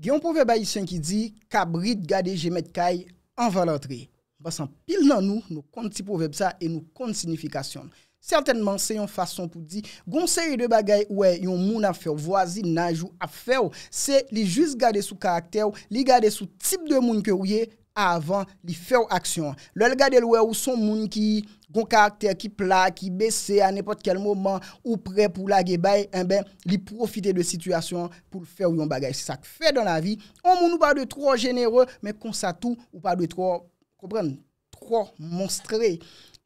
Gyon pouve bayisyen ki di, kabrit gade jemet kay, anvalotre. Basan pil nan nou, nou konti pouve psa, e nou konti signifikasyon. Sertenman, se yon fason pou di, goun seri de bagay, oue, yon moun afeo, voazi, najou, afeo, se li jiz gade sou karakter, li gade sou tip de moun ke ouye, avan li fèw aksyon. Lèl gade louè ou son moun ki goun karakter ki plak, ki bese an epot kel mouman ou pre pou lage bay, en eh ben li profite de situasyon pou fèw yon bagay. Sa k fèw dan la vi, an moun ou pa de tro jenere, men konsa tou ou pa de tro kompren, tro monstre.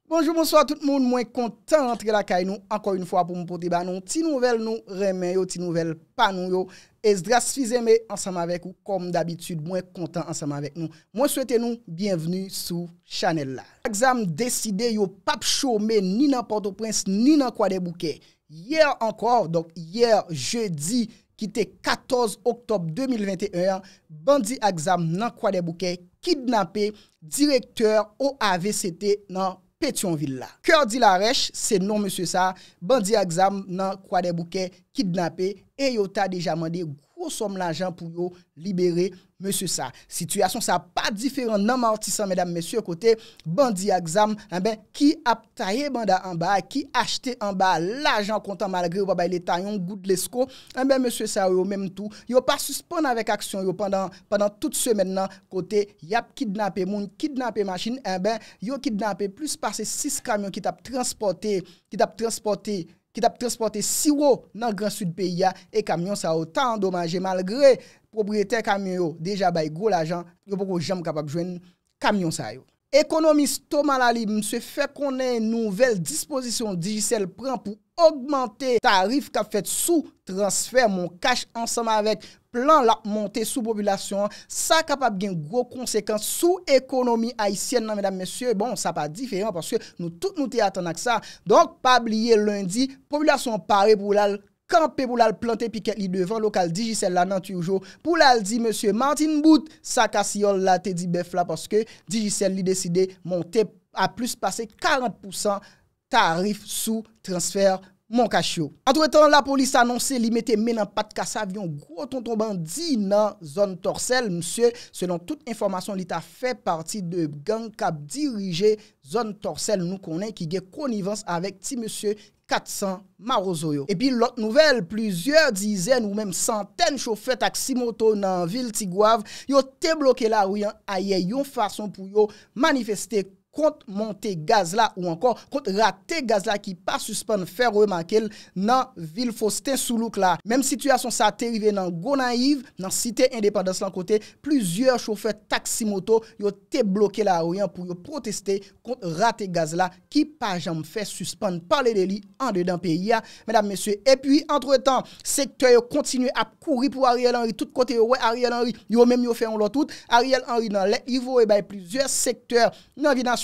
Bonjour, bonsoir tout moun, mwen kontant rentre la kay nou, anko yon fwa pou mwen pote ba nou, ti nouvel nou remen yo, ti nouvel pa nou yo, es dras fizeme ansam avek ou kom d'abitud mwen kontant ansam avek nou. Mwen souwete nou, bienvenu sou chanel la. Aksam deside yo pap chome ni nan Port-au-Prince ni nan Kwade Bouquet. Yer ankor, donk yer jeudi ki te 14 oktob 2021, bandi Aksam nan Kwade Bouquet kidnapé direkteur o AVCT nan... Fethion Villa. Kyo di la rech, se non monsie sa, bandi a gzam nan kwa de bouke, kidnap e, en yo ta deja mande ou kou. Somme l'ajan pou yo libere Monsieur sa, situasyon sa pa Diferent nan martisan, mesdame, mesyur Kote, bandi aksam, eh en ben Ki ap taye bandan anba, ki Achte anba l'ajan kontan malgre Ou babay letayon, gout lesko En eh ben, monsieur sa, yo menm tou, yo pa Suspon avèk aksyon, yo, pandan, pandan Tout semen non. nan, kote, yap kidnapè Moun, kidnapè machin, en eh ben Yo kidnapè plus par se sis kamyon Ki tap transportè, ki tap transportè ki tap transporte siwo nan gran sud pe ya, e kamyon sa o tan endomaje. Malgre, probriyete kamyon yo, deja bayi gwo la jan, yo poko jam kapap jwen kamyon sa yo. Ekonomist Tomal Ali mse fe konen nouvel disposisyon digisel pran pou augmente tarif kap fet sou, transfer mon kach ansama avèk plan la monte sou populasyon sa kapap gen gwo konsekans sou ekonomi aisyen nan, mèdam, mèsyon, bon, sa pa diferent, porske nou tout nou te atanak sa. Donk, pabliye lundi, populasyon pare pou lal kampe pou lal plante pi ket li devan lokal Digicel la nan tujou. Pou lal di mèsyon Martin Booth sa kasyol la te di bef la porske Digicel li deside monte a plus pase 40% tarif sou transfert An tou etan la polis anonsi li mette men an pat kasa avyon gwo ton ton ban di nan zon torsel msye. Selon tout informasyon li ta fe parti de gang kap dirije zon torsel nou konen ki ge konivans avek ti msye 400 marozo yo. E pi lot nouvel, plizye dizen ou menm santen chofe taksi moto nan vil tigwav yo te bloke la ou yon aye yon fason pou yo manifeste konivans. kont monte gaz la ou ankon kont rate gaz la ki pa suspande fer remankel nan Vilfos ten sou louk la. Mem situasyon sa terive nan Gonaiv, nan site indepandans lan kote, plizye choufer taksimoto yo te bloke la ou yon pou yo proteste kont rate gaz la ki pa jam fe suspande par le deli an dedan peyi ya menam mesye. E pi entretan sektor yo kontinue ap kouri pou Ariel Henry tout kote yo wè Ariel Henry, yo menm yo fè on lo tout. Ariel Henry nan le Ivo e bay plizye sektor nan vi dans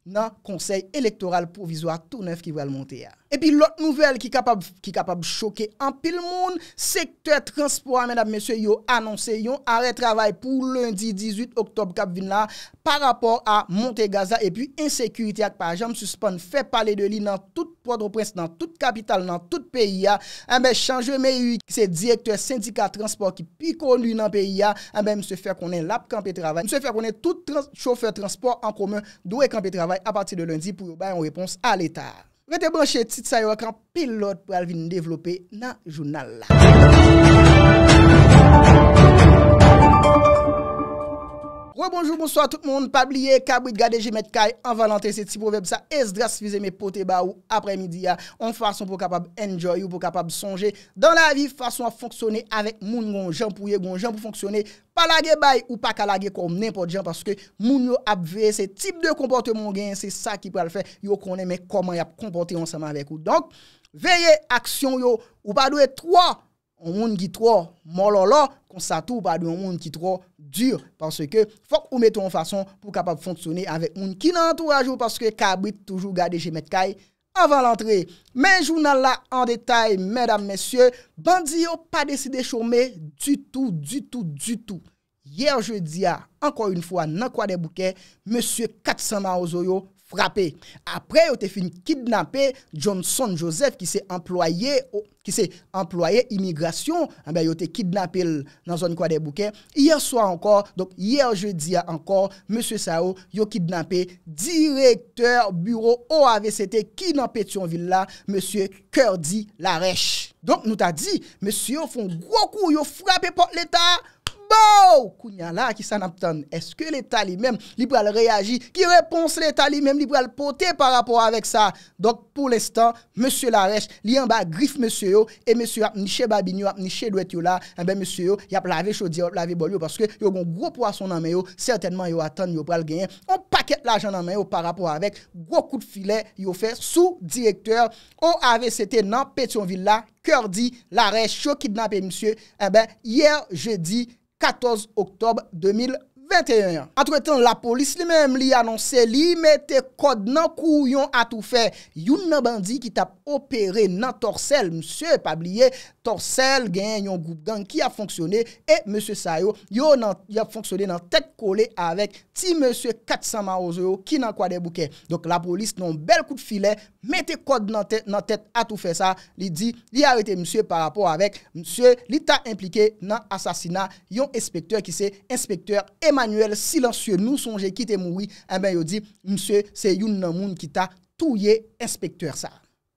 nan konsey elektoral provizwa tou nef ki vèl monte ya. E pi lot nouvel ki kapab choke an pil moun, sektèr transporan men ap mesye yo annonse yon arè travay pou lundi 18 oktob kap vin la par rapor a Montegaza e pi insekurity ak pa jam suspon fè pale de li nan tout poadro prens, nan tout kapital, nan tout peyi ya, an bè chanjè me yu, se direktèr syndikat transpor ki pi kon li nan peyi ya, an bè mse fèr konen lap kampi travay, mse fèr konen tout chofer transpor an komen do e kampi travay. a pati de lundi pou yoban yon repons a l'Etat. Vete bon chè, tit sa yo akran pilot pou alvi nou devlopè nan jounal la. Rebonjou monswa tout moun, pabliye, kabwit, gade, jimet, kay, anvalante, se ti pou veb sa, es dras vize me pote ba ou apremidia, on fason pou kapab enjoy ou pou kapab sonje, dan la vi fason a fonksyone avek moun yon jampouye, yon jampou fonksyone, palage bay ou pakalage kou, nenpote jan, paske moun yo ap veye se tip de kompote moun gen, se sa ki pral fe, yo konen me koman yap kompote onsama vek ou. Donk, veye, aksyon yo, ou padwe, 3, 2, 1. On moun ki tro mololo, kon sa tou pa di on moun ki tro dyr, panse ke fok ou metou an fason pou kapab fonksyone avè moun ki nan an tou ajo, panse ke Kabrit toujou gade jemet kay avan lantre. Men jounan la an detay, mèdam mèsyè, bandi yo pa deside chome du tout, du tout, du tout. Yer je di ya, anko yon fwa nan kwa de bouke, monsye Katsama Ozoyo, Frappe, apre yo te fin kidnapè Johnson Joseph ki se employè imigrasyon, anbe eh yo te kidnapè nan zon kwa de bouken, yèr so ankor, donk yèr je di ankor, msè Sao yo kidnapè direkter bureau OAVCT ki nan Petion Villa, msè Kerdie Larech. Donk nou ta di, msè yo fon gwo kou yo frappe pot l'Etat? Pou kounya la ki san ap tan, eske l'Etat li men, li pou al reagi, ki repons l'Etat li men, li pou al pote par rapport avek sa. Donk pou l'estan, Monsie Larèche, li an ba grif Monsie yo, e Monsie ap niche babini, ap niche dwet yo la, e eh ben Monsie yo, yap lave chou di, ap lave bol yo, paske yo gon gro pwason nan men yo, certainman yo atan, yo pou al genyen, on paket la jan nan men yo par rapport avek, gro kout filè, yo fe sou direktor, o ave sete nan Petionville la, kèrdi Larèche, chou kidnap e Monsie yo, e ben, yèr je di 14 octobre 2011. A tout etan la polis li menm li anonse li mette kod nan kou yon atou fe. Yon nan bandi ki tap opere nan torsel msye pabliye, torsel gen yon gougan ki ap fonksyone e msye sayo yo yon ap fonksyone nan tek kole avek ti msye 400 man oze yo ki nan kwa de bouke. Donk la polis non bel kou de file mette kod nan tet atou fe sa. Li di li avete msye par rapor avek msye li ta implike nan asasina yon espekteur ki se espekteur Eman. Emanuele silansye nou sonje ki te moui, e eh ben yo di, msye se youn nan moun ki ta touye espektor sa.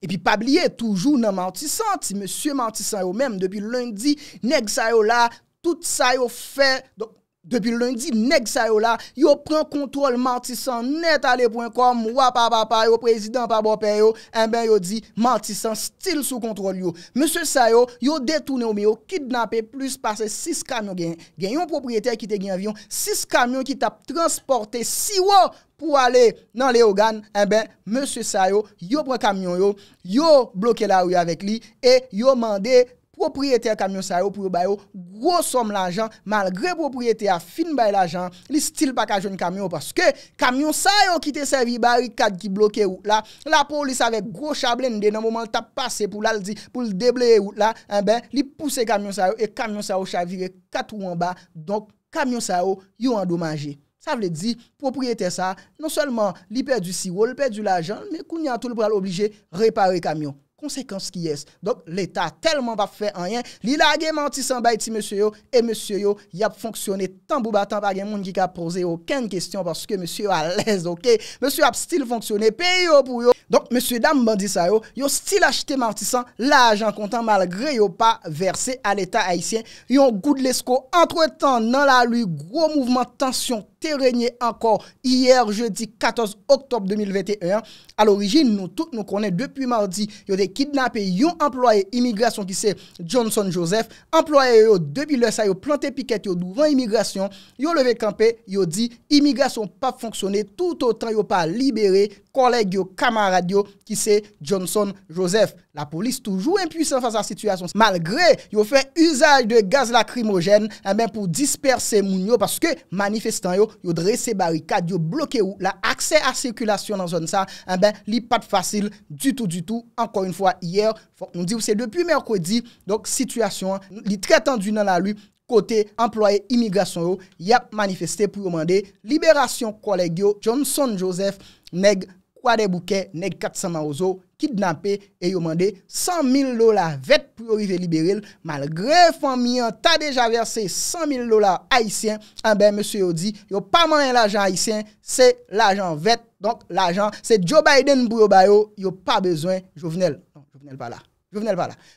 E pi pabliye toujou nan mantisan ti, msye mantisan yo menm, depi lundi, neg sa yo la, tout sa yo fe, donk. Depi lundi, neg sa yo la, yo pren kontrol mantisan netale.com, wapapapa yo, prezident pabopen yo, en eh ben yo di, mantisan stil sou kontrol yo. Monsen sa yo, yo detounen ou mi yo, kidnape plus pase 6 kamyon genyon, genyon propryete ki te genyon, 6 kamyon ki te ap transporte si yo pou ale nan le ogan, en eh ben, monsen sa yo, yo pren kamyon yo, yo bloke la ou yo avek li, e yo mande kontrol. Propriyeter kamyon sa yo pou yo bayo, grosom l'ajan, malgre propriyeter a fin bay l'ajan, li stil pa ka joun kamyon, paske kamyon sa yo ki te servi barikad ki bloke wot la, la polis avek grosha blende, nan mouman ta pase pou lal di, pou ldebleye wot la, en eh ben, li pousse kamyon sa yo, e kamyon sa yo chavire katou an ba, donk kamyon sa yo yo andou manje. Sa vle di, propriyeter sa, non selman li perdu siwo, li perdu l'ajan, me kounyan tou l pral oblije repare kamyon. konsekans ki yes. Donk l'Etat telman pa fe anyen, li la gen mantisan bay ti monsye yo, e monsye yo yap fonksyonen tan bou batan pa gen moun ki ka pose yo ken kestyon paske monsye yo alèz, ok? Monsye yo ap stil fonksyonen, pe yo pou yo. Donk monsye dam bandi sa yo, yo stil achite mantisan, la ajan kontan malgre yo pa verse an Eta Aisyen, yon goud lesko entretan nan la lui gro mouvment tansyon, Sè renyè ankor iyer jeudi 14 oktob 2021. Al orijin nou tout nou konè depi mardi. Yo de kidnapè yon employè imigrasyon ki se Johnson Joseph. Employè yo debi lè sa yo plantè pikèt yo douvan imigrasyon. Yo leve kampè yo di imigrasyon pa fonksyonè tout o tan yo pa liberè. kolegyo, kamaradyo, ki se Johnson Joseph. La polis toujou impusen fasa situasyon. Malgre yo fè usaj de gaz lacrimogen eh pou disperse moun yo paske manifestan yo, yo drese barikad, yo bloke ou la akse a sekulasyon nan zon sa, eh li pat fasil du tout, du tout. Ankon yon fwa, iyer, on di ou se depi merkodi, donk situasyon, li tretan du nan la lu, kote employe imigrasyon yo, yap manifestan pou yon mande, liberasyon kolegyo Johnson Joseph, neg kwa de bouke, neg kat sa man ozo, kid nape, e yo mande, 100 000 dolar vet pou yorive liberil, malgre fon miyon, ta deja versi, 100 000 dolar haisyen, anbe, monsi yo di, ah yo pa man yon l'ajan haisyen, se l'ajan vet, donk l'ajan, se Joe Biden bouyo bayo, yo pa bezwen, jovenel, non, jovenel pa la.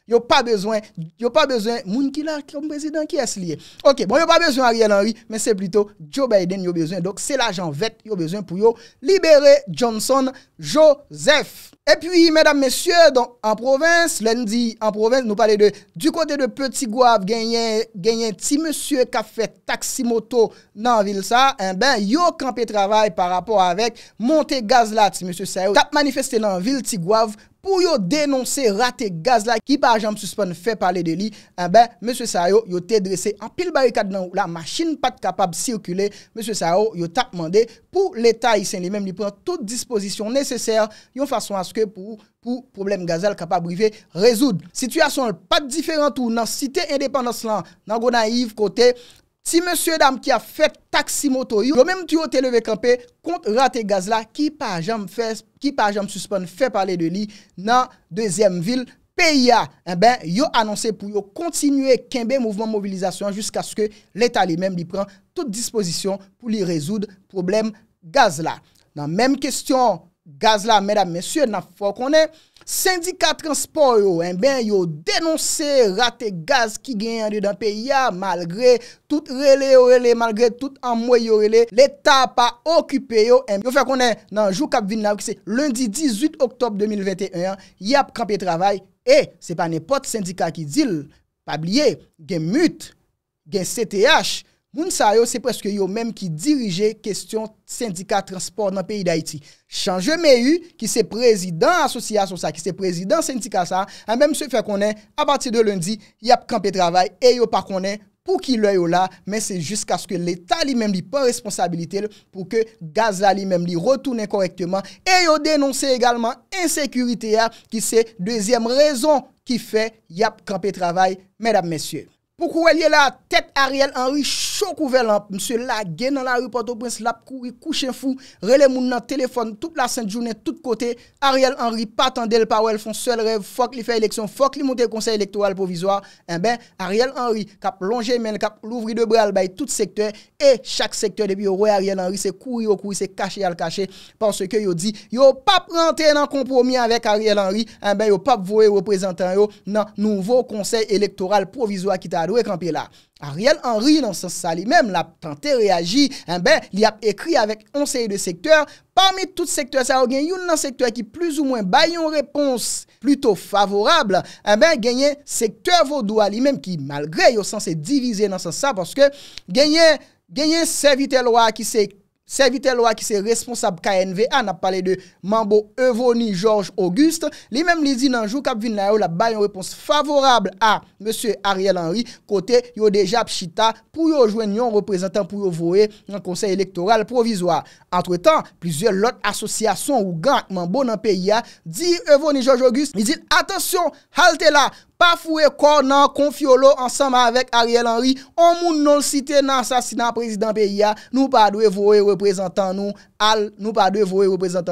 Yo pa bezwen, yo pa bezwen, moun ki la, moun prezident ki es liye. Ok, bon yo pa bezwen Ariel Henry, men se plito Joe Biden yo bezwen. Dok se la jan vet yo bezwen pou yo libere Johnson president. Joseph. Et puis, mesdames messieurs, en province, lundi en province, nou pale de du kote de Petit Gouave, genyen ti monsieur ka fe taksi moto nan vil sa, en eh ben, yo kampe travay par rapport avek, monte gazla ti monsieur Sayo, tap manifeste nan vil ti Gouave, pou yo denonse rate gazla, ki pa ajam suspon fe pale de li, en eh ben, monsieur Sayo yo te dresse en pil barikad nan ou la machine pat kapab sirkule, monsieur Sayo, yo tap mande pou l'Etat yisen li men, li pren tout dispositionne Yon fason aske pou problem gazel kapabrive rezoud. Sityasyon pat diferent ou nan site indepandans lan nan Gona Yiv kote, ti monsye dam ki a fet taksi moto yon, yon menm tiyo te leve kampe kont rate gazla ki pa jam fes, ki pa jam suspon fè pale deni nan dezem vil PIA. Eben, eh yon anonse pou yon kontinue kembe mouvman mobilizasyon jisk aske leta li menm li pran tout disposition pou li rezoud problem gazla. Nan menm kestyon, Gaz la, mèdame, mèsyè, nan fò konè, syndika transport yo, eh en ben yo denonse rate gaz ki genye an de dan pe, ya malgre tout rele yo rele, malgre tout amoy yo rele, l'Etat pa okupè yo, yo fè konè nan jou kap vin la, lundi 18 oktob 2021, yap kapè travay, e, se pa ne pot syndika ki dil, pa blye, gen mut, gen CTH, Moun sa yo se preske yo menm ki dirije Kestyon syndika transport nan peyi da iti Chan je me yu Ki se prezidant asosya Ki se prezidant syndika sa A menm se fe konen a pati de lundi Yap kampe travay E yo pa konen pou ki lo yo la Men se jiska se ke leta li menm li pa responsabilite Po ke gaz la li menm li rotounen korekteman E yo denonse egalman Ensekurite ya ki se Dezyem rezon ki fe Yap kampe travay Men ap mesye Pouk wèl yè la, tèt Ariel Henry, chok ouvelan, msè la gen nan la repoto Prince Lap, kouri kouchen fou, relè moun nan telefon, tout la Saint-Jounet, tout kote, Ariel Henry patande l'parwèl, fon sel rêv, fok li fè eleksyon, fok li moutè konsey elektoral provizwa, en eh ben Ariel Henry kap longe men, kap louvri de brel, bay tout sektè, e chak sektè, debi yo wè Ariel Henry se kouri, yo kouri se kache al kache, panse ke yo di, yo pap rentè nan kompromi avèk Ariel Henry, en eh ben yo pap vouè reprezentan yo nan nouvo konsey elektoral provizwa ki tal, E eh a dou e kampi la. A riel an ril nan sas sa li menm la pante reagi en ben li ap ekri avèk onseye de sektör. Parmi tout sektör sa ou gen yon nan sektör ki plus ou mwen bayon repons pluto favorabl en eh ben genyen sektör vodou a li menm ki malgre yo san se divize nan sas sa porske genyen genyen servite lwa ki se ek Servite lwa ki se responsab KNVA na pale de Mambo, Evoni, Georges, Auguste, li mem li di nanjou kap vin la yo la bayan repons favorable a M. Ariel Henry kote yo deja pchita pou yo jwen yon reprezentan pou yo voe yon konsey elektoral provizwa. Entre tan, plizye lot asosyasyon ou gang Mambo nan peyi a, di Evoni, Georges, Auguste, li di, atensyon, halte la! pa fwe kon nan kon fyo lo ansanman vek Ariel Henry, on moun non l site nan sasina prezident PIA, nou pa dwe vwe reprezentan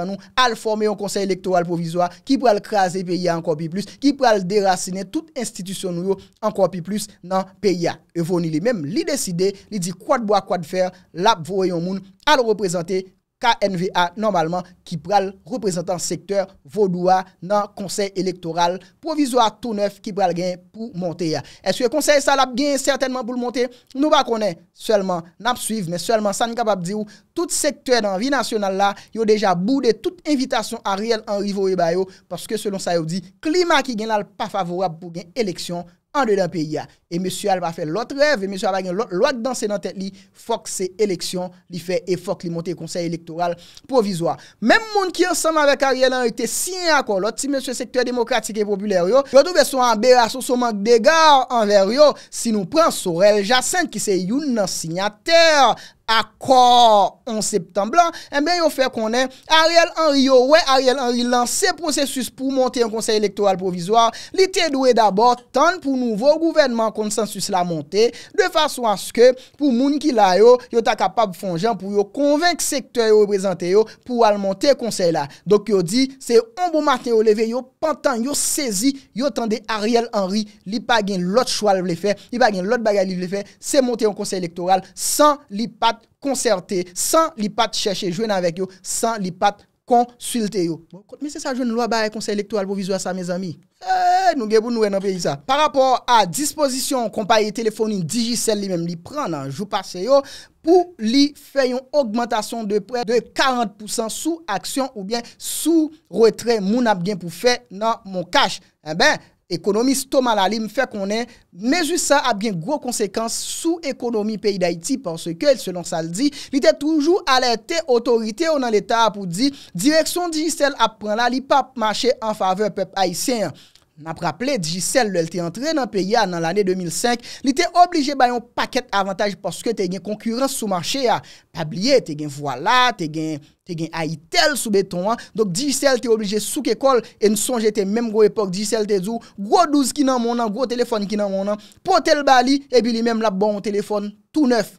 nou al fwome yon konsey elektoral provizwa, ki pral krasi PIA anko pi plus, ki pral derasine tout institisyon nou yo anko pi plus nan PIA. E voni li menm li deside, li di kwa dbo a kwa dfer, lap vwe yon moun al reprezentay PIA. K-N-V-A, normalman, ki pral reprezentant sektör vodoua nan konsey elektoral provizwa tou neuf ki pral gen pou monte ya. Eswe konsey sa lap gen certainman pou l monte? Nou ba konen, selman, nap suiv, men selman sa n'kapap di ou, tout sektör nan vi nasyonal la, yo deja bou de tout evitasyon a riyen an rivo e bayo, paske selon sa yo di, klima ki gen lal pa favorab pou gen eleksyon vodoua. an de dan peyi ya. E mèsyou al pa fè lòt rèv, e mèsyou al pa fè lòt dansè nan tèt li, fòk se eleksyon li fè, e fòk li montè konsey elektoral provizwa. Mèm moun ki yon sèm avè karyè nan yote si yon akon lòt, si mèsyou sektèr demokratik e populèryo, yon toube sou an bèra sou sou mank dègar an verryo, si nou prèn sou rel jasèn ki se youn nan sinyater. akor an septemblan en ben eh yo fè konen Ariel Henry yo wè Ariel Henry lanse prosesus pou monte an konsey elektoral provizwa li te dwe dabor tan pou nouvo gouvenman konsensus la monte de fason an skè pou moun ki la yo yo ta kapab fonjan pou yo konvenk sektor yo reprezente yo pou al monte konsey la. Dok yo di se yon bon maten yo leve yo pantan yo sezi yo tan de Ariel Henry li pa gen lot chou al vle fè li pa gen lot bagay li vle fè se monte an konsey elektoral san li pat konserte san li pat chèche jwen avèk yo, san li pat konsilte yo. Mè se sa jwen nou a barè konsey elektor albovizwa sa, mè zami? E, nou gebou nou en apè yisa. Par rapport a disposisyon kompaye telefonin digisel li mèm, li pran nan jou passe yo, pou li fè yon augmentation de prè de 40% sou aksyon ou bè sou retre moun ap gen pou fè nan moun kach. E eh bè? Ekonomis Tomal Alim fè konen, ne ju sa ap gen gro konsekans sou ekonomi peyi d'Haiti pwanswe ke, selon sa ldi, li te toujou alerte otorite ou nan l'Etat apou di direksyon dijistel ap pren la li pap mache an fave pepe Haitien. Nap rappele, Dijicel lèl te entren nan peya nan l'anè 2005, li te oblije bayon paket avantaj porske te gen konkurence soumarche ya. Pabliye, te gen voila, te gen aitel soubeton an, dok Dijicel te oblije soukekol en sonje te menm gwo epok Dijicel te zou, gwo douz ki nan mounan, gwo telefon ki nan mounan, potel bali, ebi li menm la bon telefon tout neuf.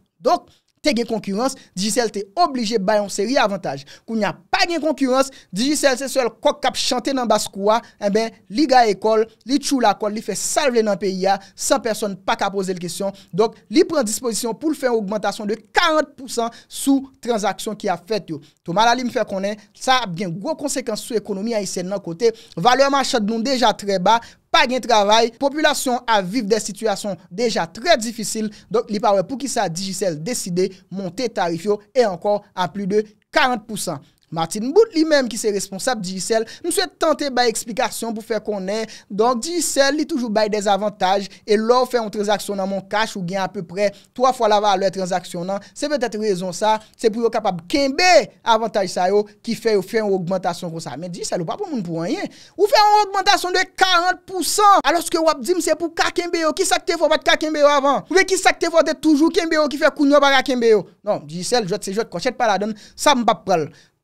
Se gen konkurans, DJCL te oblige bayon seri avantage. Kou n'ya pa gen konkurans, DJCL se sol kok kap chante nan bas kouwa, en eh ben li ga ekol, li tchou lakol, li fe salve nan PIA, san person pa ka pose l'kestyon. Dok, li pren disposisyon pou l'fen augmentation de 40% sou transaksyon ki a fet yo. Touman la li mfe konen, sa gen gwo konsekans sou ekonomi a YSN nan kote. Valeo manchad nou deja treba. pa gen travay, populasyon a viv de sitwasyon deja tre difisil, donk li parwe pou ki sa digisel deside monte tarifyo e ankor a plu de 40%. Martin Bout, e e li menm ki se responsab, di sel, mse tante bay eksplikasyon pou fe konen, don di sel, li toujou bay dezavantaj, e lò ou fe yon transaksyon nan moun kach ou gen a peu pre, 3 fwa la valoè transaksyon nan, se pwet ete rezon sa, se pou yo kapab kenbe avantaj sa yo, ki fe ou fe yon augmantasyon kon sa, men di sel, ou pa pou moun pou wanyen, ou fe yon augmantasyon de 40%, alòs ke wap di mse pou kak kenbe yo, ki sakte fwa bat kak kenbe yo avan, ou ve ki sakte fwa de toujou kenbe yo, ki fe kounyo ba kak kenbe yo,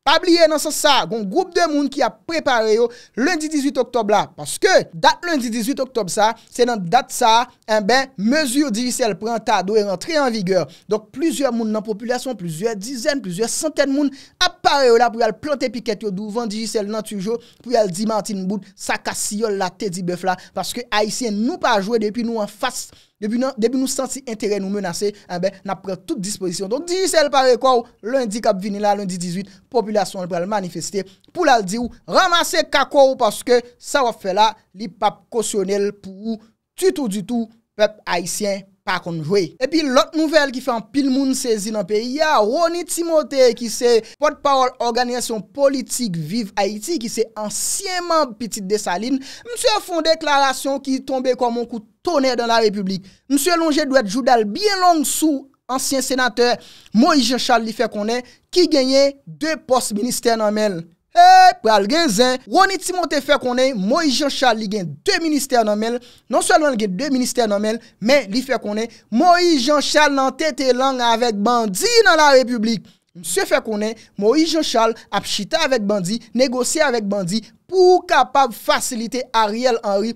Pabliye nan sa sa, goun groub de moun ki a prepare yo lundi 18 oktob eh la. Paske dat lundi 18 oktob sa, se nan dat sa, en ben, mezu yo digisel prenta do e rentre en vigor. Donk plizye moun nan populasyon, plizye dizen, plizye santen moun apare yo la pou yal plante piket yo dou van digisel nan tujou pou yal dimantin bout sa kasyol la te dibef la. Paske Aisyen nou pa jwe depi nou an fase. debi nou sansi entere nou menase, eh na prel tout disposisyon. Donk di sel pare kwa ou, lundi kap vinila, lundi 18, populasyon lprel manifestye, pou lal di ou, ramase kakwa ou, paske sa wafela, li pap kosyonel pou ou, tutou du tou, pep haisyen. pa konjwe. E pi lot nouvel ki fe an pil moun sezi nan peyi, ya Roni Timote ki se potpawol organesyon politik Viv Aiti ki se ansyenman pitit de salin. Mse foun deklarasyon ki tombe kon moun kou tonè dan la republik. Mse lonje dwe djoudal bien long sou ansyen senater Moijen Charles li fe konè ki genye de post-ministè nan men. E, pral gen zin, ronitimote fè konen, Moïse Jean Charles li gen dè ministèr nan non men, nan sou alon li gen dè ministèr nan men, men li fè konen, Moïse Jean Charles nan tè tè lang avèk bandi nan la republik. Mse fè konen, Moïse Jean Charles ap chita avèk bandi, negosi avèk bandi, pou kapab fasilite Ariel Henry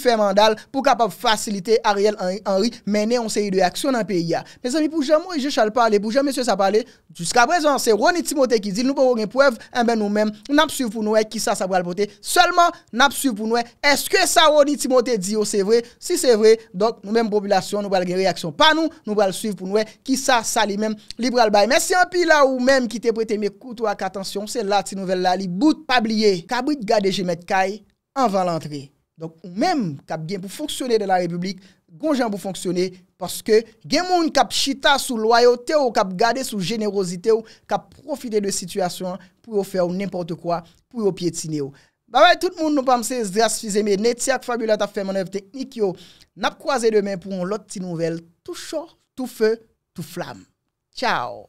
fè mandal pou kapap fasilite Ariel Henry menè yon seri de reaksyon nan PIA. Mes ami, pou jèm mou, jèm chal pale, pou jèm mè sè sa pale, jusqu'a prezant se Roni Timote ki di, nou pou rèpouèv en eh ben nou mèm, nou nap suiv pou nouè, ki eh, sa sa pral pote, seulement nap suiv pou nouè eh, eske sa Roni Timote di yo, oh, se vre si se vre, donk nou mèm populasyon nou pral gen reaksyon, pa nou, nou pral suiv pou nouè ki sa sa li mèm, li pral baye mè si an pi la ou mèm ki te prete mè koutou ak atensyon, se la ti nouvel la li bout p Donk ou mèm kap gen pou fonksyonè de la republik, gonjan pou fonksyonè, paske gen moun kap chita sou loyote ou kap gade sou jenerosite ou kap profite de sitwasyon pou yo fè ou nèmpote kwa pou yo pye tine ou. Ba wè, tout moun nou pa mse zdras fize me. Netiak Fabiola ta fè man ev teknik yo. Nap kwa zè demè pou an lot ti nouvel. Tou chò, tou fè, tou flam. Tchao.